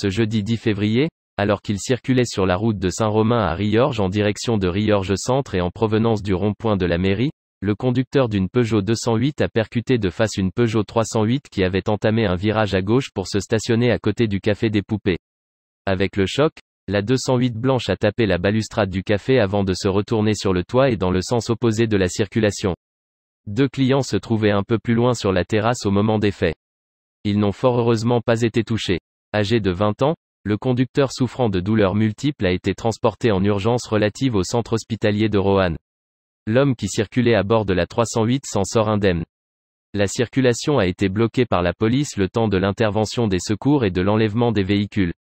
ce jeudi 10 février, alors qu'il circulait sur la route de Saint-Romain à Riorges en direction de riorge Centre et en provenance du rond-point de la mairie, le conducteur d'une Peugeot 208 a percuté de face une Peugeot 308 qui avait entamé un virage à gauche pour se stationner à côté du café des poupées. Avec le choc, la 208 blanche a tapé la balustrade du café avant de se retourner sur le toit et dans le sens opposé de la circulation. Deux clients se trouvaient un peu plus loin sur la terrasse au moment des faits. Ils n'ont fort heureusement pas été touchés âgé de 20 ans, le conducteur souffrant de douleurs multiples a été transporté en urgence relative au centre hospitalier de Roanne. L'homme qui circulait à bord de la 308 s'en sort indemne. La circulation a été bloquée par la police le temps de l'intervention des secours et de l'enlèvement des véhicules.